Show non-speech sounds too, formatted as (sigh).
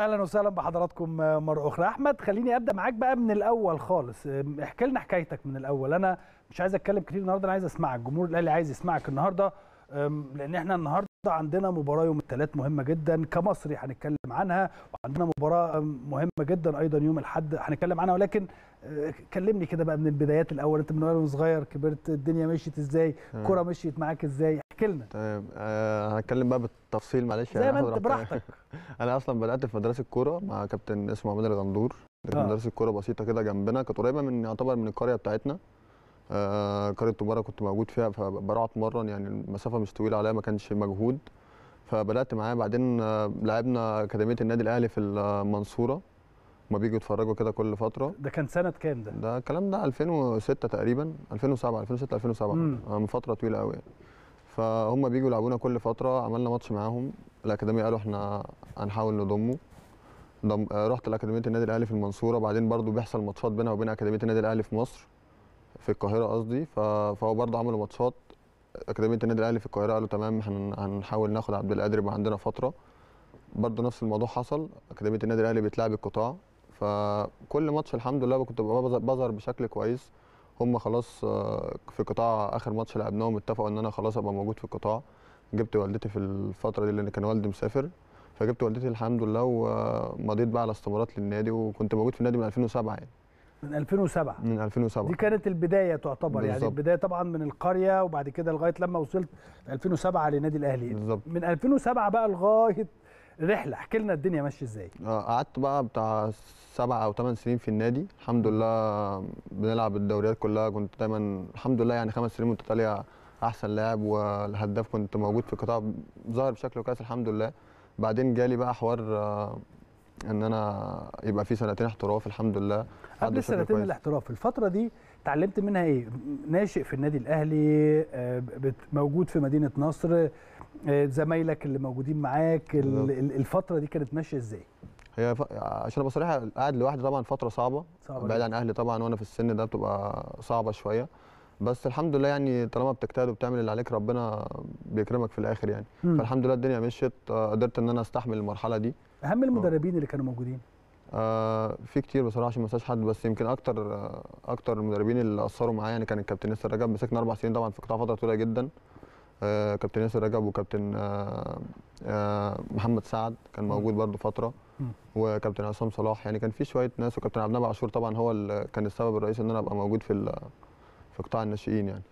اهلا وسهلا بحضراتكم مره اخرى احمد خليني ابدا معاك بقى من الاول خالص احكي لنا حكايتك من الاول انا مش عايز اتكلم كتير النهارده انا عايز اسمعك الجمهور الاهلي عايز يسمعك النهارده لان احنا النهارده عندنا مباراه يوم الثلاث مهمه جدا كمصري هنتكلم عنها وعندنا مباراه مهمه جدا ايضا يوم الاحد هنتكلم عنها ولكن اه، كلمني كده بقى من البدايات الاول انت من وانا صغير كبرت الدنيا مشيت ازاي الكوره مشيت معاك ازاي احكي لنا تمام أه هنتكلم بقى بالتفصيل معلش زي يعني ما انت براحتك (laughs) انا اصلا بدات في مدرسه كوره مع كابتن اسمه عماد الغندور آه. مدرسه كوره بسيطه كده جنبنا كانت قريبه من يعتبر من القريه بتاعتنا آه قريه تبارة كنت موجود فيها فبروح اتمرن يعني المسافه مش طويله عليا ما كانش مجهود فبدات معاه بعدين آه، لعبنا اكاديميه النادي الاهلي في المنصوره ما بيجوا يتفرجوا كده كل فتره ده كان سنه كام ده ده الكلام ده 2006 تقريبا 2007 2006 2007 مم. آه، من فتره طويله قوي يعني فهم بيجوا يلعبونا كل فتره عملنا ماتش معاهم الاكاديميه قالوا احنا هنحاول نضمه ضم... آه، رحت لاكاديميه النادي الاهلي في المنصوره بعدين برضو بيحصل ماتشات بينها وبين اكاديميه النادي الاهلي في مصر في القاهره قصدي ف... فهو برضو عملوا ماتشات اكاديميه النادي الاهلي في القاهره قالوا تمام هن... هنحاول ناخد عبد القادر يبقى عندنا فتره برضو نفس الموضوع حصل اكاديميه النادي الاهلي بتلعب القطاع فكل ماتش الحمد لله كنت بظهر بشكل كويس هم خلاص آه، في قطاع اخر ماتش لعبناهم اتفقوا ان انا خلاص ابقى موجود في القطاع جبت والدتي في الفتره دي لان كان والدي مسافر فجبت والدتي الحمد لله ومضيت آه، بقى على استمارات للنادي وكنت موجود في النادي من 2007 يعني من 2007 من 2007 دي كانت البدايه تعتبر بالزبط. يعني البدايه طبعا من القريه وبعد كده لغايه لما وصلت 2007 للنادي الاهلي بالزبط. من 2007 بقى لغايه رحله احكي لنا الدنيا ماشيه ازاي اه قعدت بقى بتاع سبع او ثمان سنين في النادي الحمد لله بنلعب الدوريات كلها كنت دايما الحمد لله يعني خمس سنين متتاليه احسن لاعب والهداف كنت موجود في القطاع ظاهر بشكل كويس الحمد لله بعدين جالي بقى حوار آه، ان انا يبقى في سنتين احتراف الحمد لله قبل سنتين الاحتراف الفتره دي اتعلمت منها ايه ناشئ في النادي الاهلي آه، موجود في مدينه نصر آه، زمايلك اللي موجودين معاك الفتره دي كانت ماشيه ازاي هي ف... عشان ابقى صريح قاعد لوحدي طبعا فتره صعبه, صعبة بعيد عن اهلي طبعا وانا في السن ده بتبقى صعبه شويه بس الحمد لله يعني طالما بتجتهد وبتعمل اللي عليك ربنا بيكرمك في الاخر يعني م. فالحمد لله الدنيا مشيت قدرت ان انا استحمل المرحله دي اهم المدربين أوه. اللي كانوا موجودين آه في كتير بصراحه عشان ما انساش حد بس يمكن اكتر آه اكتر المدربين اللي اثروا معايا يعني كان الكابتن ياسر رجب مسكنا اربع سنين طبعا في قطاع فتره طويله جدا آه كابتن ياسر رجب وكابتن آه آه محمد سعد كان موجود برده فتره وكابتن عصام صلاح يعني كان في شويه ناس وكابتن عبد النبي عاشور طبعا هو اللي كان السبب الرئيسي ان انا ابقى موجود في قطاع الناشئين يعني